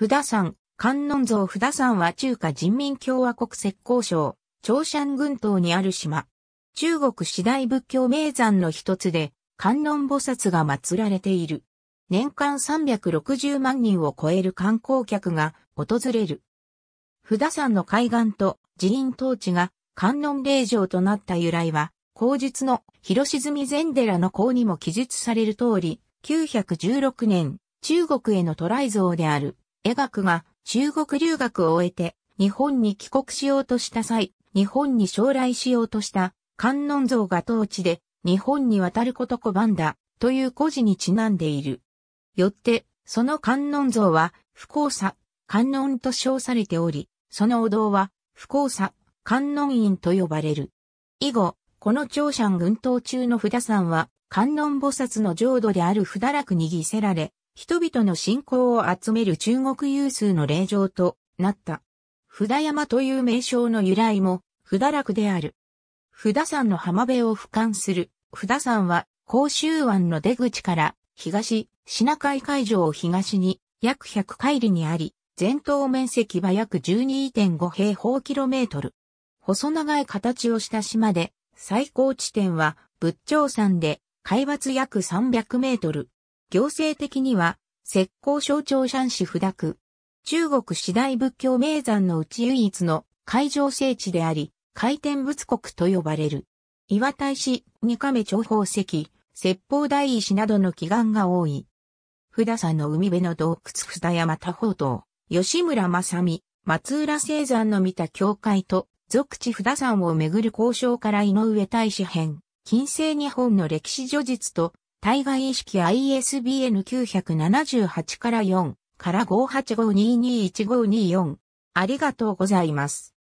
不田山、観音像不田山は中華人民共和国浙江省、長山群島にある島。中国四大仏教名山の一つで、観音菩薩が祀られている。年間360万人を超える観光客が訪れる。不田山の海岸と寺院統治が観音霊場となった由来は、後述の広沈禅寺の項にも記述される通り、916年、中国への渡来像である。絵学が中国留学を終えて日本に帰国しようとした際、日本に将来しようとした観音像が当地で日本に渡ること拒んだという故事にちなんでいる。よって、その観音像は不幸さ、観音と称されており、そのお堂は不幸さ、観音院と呼ばれる。以後、この長山群島中の札山は観音菩薩の浄土である札楽に着せられ、人々の信仰を集める中国有数の霊場となった。札山という名称の由来も、札楽である。札山の浜辺を俯瞰する。札山は、甲州湾の出口から、東、シナ海海上を東に、約100海里にあり、全島面積は約12.5平方キロメートル。細長い形をした島で、最高地点は、仏頂山で、海抜約300メートル。行政的には、石膏省庁山市不区、中国四大仏教名山のうち唯一の海上聖地であり、回転仏国と呼ばれる。岩田石、二亀長宝石、石宝大石などの祈願が多い。普田山の海辺の洞窟普田山多宝島、吉村正美、松浦聖山の見た教会と、俗地普田山をめぐる交渉から井上大使編、近世日本の歴史序実と、対外意識 ISBN 978から4から585221524。ありがとうございます。